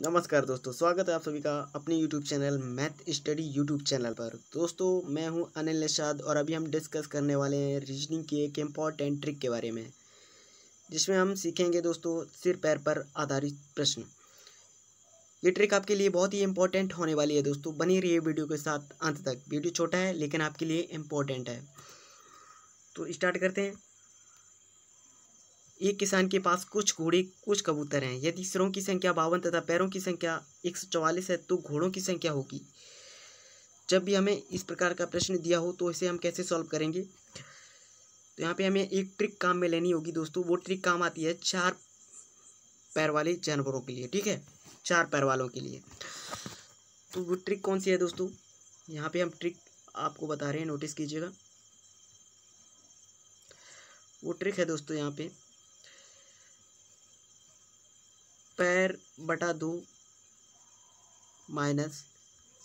नमस्कार दोस्तों स्वागत है आप सभी का अपने YouTube channel math study YouTube channel पर दोस्तों मैं हूं अनिल निषाद और अभी हम डिस्कस करने वाले हैं रीजनिंग के एक इम्पॉर्टेंट ट्रिक के बारे में जिसमें हम सीखेंगे दोस्तों सिर पैर पर आधारित प्रश्न ये ट्रिक आपके लिए बहुत ही इम्पोर्टेंट होने वाली है दोस्तों बनी रही है वीडियो के साथ अंत तक वीडियो छोटा है लेकिन आपके लिए इम्पोर्टेंट है तो स्टार्ट करते हैं एक किसान के पास कुछ घोड़े कुछ कबूतर हैं यदि सिरों की संख्या बावन तथा पैरों की संख्या एक सौ चवालीस है तो घोड़ों की संख्या होगी जब भी हमें इस प्रकार का प्रश्न दिया हो तो इसे हम कैसे सॉल्व करेंगे तो यहाँ पे हमें एक ट्रिक काम में लेनी होगी दोस्तों वो ट्रिक काम आती है चार पैर वाले जानवरों के लिए ठीक है चार पैर वालों के लिए तो वो ट्रिक कौन सी है दोस्तों यहाँ पे हम ट्रिक आपको बता रहे हैं नोटिस कीजिएगा वो ट्रिक है दोस्तों यहाँ पे पैर बटा दो माइनस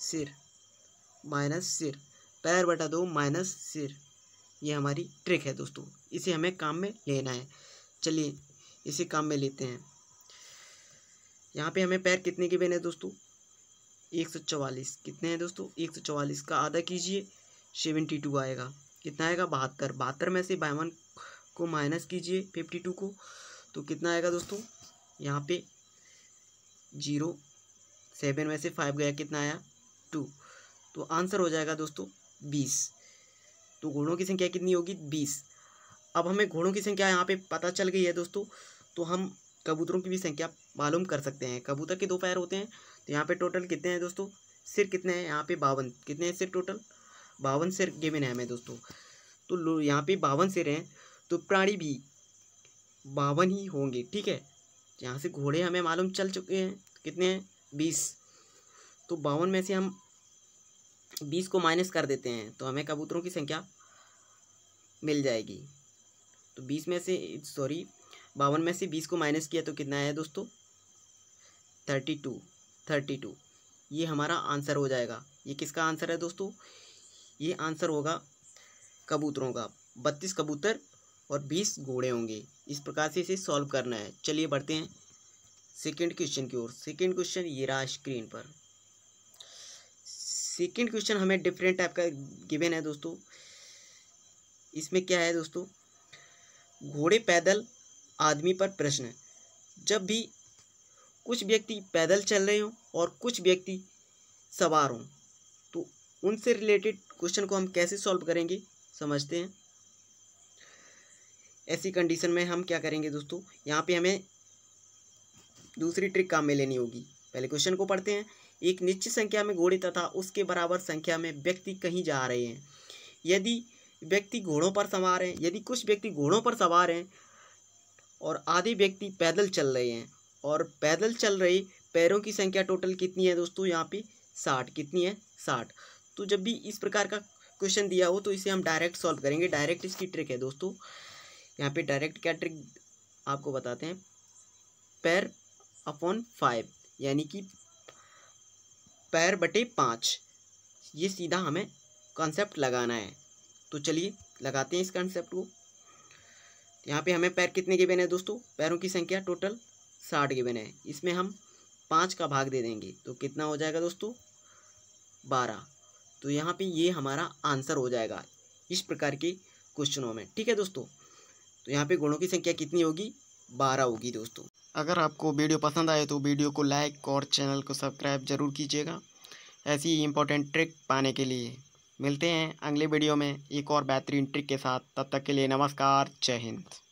सिर माइनस सिर पैर बटा दो माइनस सिर ये हमारी ट्रिक है दोस्तों इसे हमें काम में लेना है चलिए इसे काम में लेते हैं यहाँ पे हमें पैर कितने के बने हैं दोस्तों एक सौ चवालीस कितने हैं दोस्तों एक सौ चवालीस का आधा कीजिए सेवेंटी टू आएगा कितना आएगा बहत्तर बहत्तर में से बाई वन को माइनस कीजिए फिफ्टी टू को तो कितना आएगा दोस्तों यहाँ पे जीरो सेवन में से फाइव गया कितना आया टू तो आंसर हो जाएगा दोस्तों बीस तो घोड़ों की संख्या कितनी होगी बीस अब हमें घोड़ों की संख्या यहाँ पे पता चल गई है दोस्तों तो हम कबूतरों की भी संख्या मालूम कर सकते हैं कबूतर के दो पैर होते हैं तो यहाँ पे टोटल कितने हैं दोस्तों सिर कितने हैं यहाँ पे बावन कितने हैं सिर टोटल बावन सिर गिवन है हमें दोस्तों तो यहाँ पे बावन सिर हैं तो प्राणी भी बावन ही होंगे ठीक है यहाँ से घोड़े हमें मालूम चल चुके हैं कितने हैं बीस तो बावन में से हम बीस को माइनस कर देते हैं तो हमें कबूतरों की संख्या मिल जाएगी तो बीस में से सॉरी बावन में से बीस को माइनस किया तो कितना आया दोस्तों थर्टी टू थर्टी टू ये हमारा आंसर हो जाएगा ये किसका आंसर है दोस्तों ये आंसर होगा कबूतरों का बत्तीस कबूतर और बीस घोड़े होंगे इस प्रकार से इसे सॉल्व करना है चलिए बढ़ते हैं सेकेंड क्वेश्चन की ओर सेकेंड क्वेश्चन ये रहा स्क्रीन पर सेकेंड क्वेश्चन हमें डिफरेंट टाइप का गिवन है दोस्तों इसमें क्या है दोस्तों घोड़े पैदल आदमी पर प्रश्न जब भी कुछ व्यक्ति पैदल चल रहे हों और कुछ व्यक्ति सवार हों तो उनसे रिलेटेड क्वेश्चन को हम कैसे सॉल्व करेंगे समझते हैं ऐसी कंडीशन में हम क्या करेंगे दोस्तों यहाँ पे हमें दूसरी ट्रिक काम में लेनी होगी पहले क्वेश्चन को पढ़ते हैं एक निश्चित संख्या में घोड़े तथा उसके बराबर संख्या में व्यक्ति कहीं जा रहे हैं यदि व्यक्ति घोड़ों पर सवार हैं यदि कुछ व्यक्ति घोड़ों पर सवार हैं और आधे व्यक्ति पैदल चल रहे हैं और पैदल चल रहे पैरों की संख्या टोटल कितनी है दोस्तों यहाँ पे साठ कितनी है साठ तो जब भी इस प्रकार का क्वेश्चन दिया हो तो इसे हम डायरेक्ट सॉल्व करेंगे डायरेक्ट इसकी ट्रिक है दोस्तों यहाँ पे डायरेक्ट क्या ट्रिक आपको बताते हैं पैर अपॉन फाइव यानी कि पैर बटे पाँच ये सीधा हमें कॉन्सेप्ट लगाना है तो चलिए लगाते हैं इस कॉन्सेप्ट को यहाँ पे हमें पैर कितने के बने हैं दोस्तों पैरों की संख्या टोटल साठ के बने हैं इसमें हम पाँच का भाग दे देंगे तो कितना हो जाएगा दोस्तों बारह तो यहाँ पे ये हमारा आंसर हो जाएगा इस प्रकार के क्वेश्चनों में ठीक है दोस्तों तो यहाँ पे गुणों की संख्या कितनी होगी बारह होगी दोस्तों अगर आपको वीडियो पसंद आए तो वीडियो को लाइक और चैनल को सब्सक्राइब जरूर कीजिएगा ऐसी ही ट्रिक पाने के लिए मिलते हैं अगले वीडियो में एक और बेहतरीन ट्रिक के साथ तब तक के लिए नमस्कार जय हिंद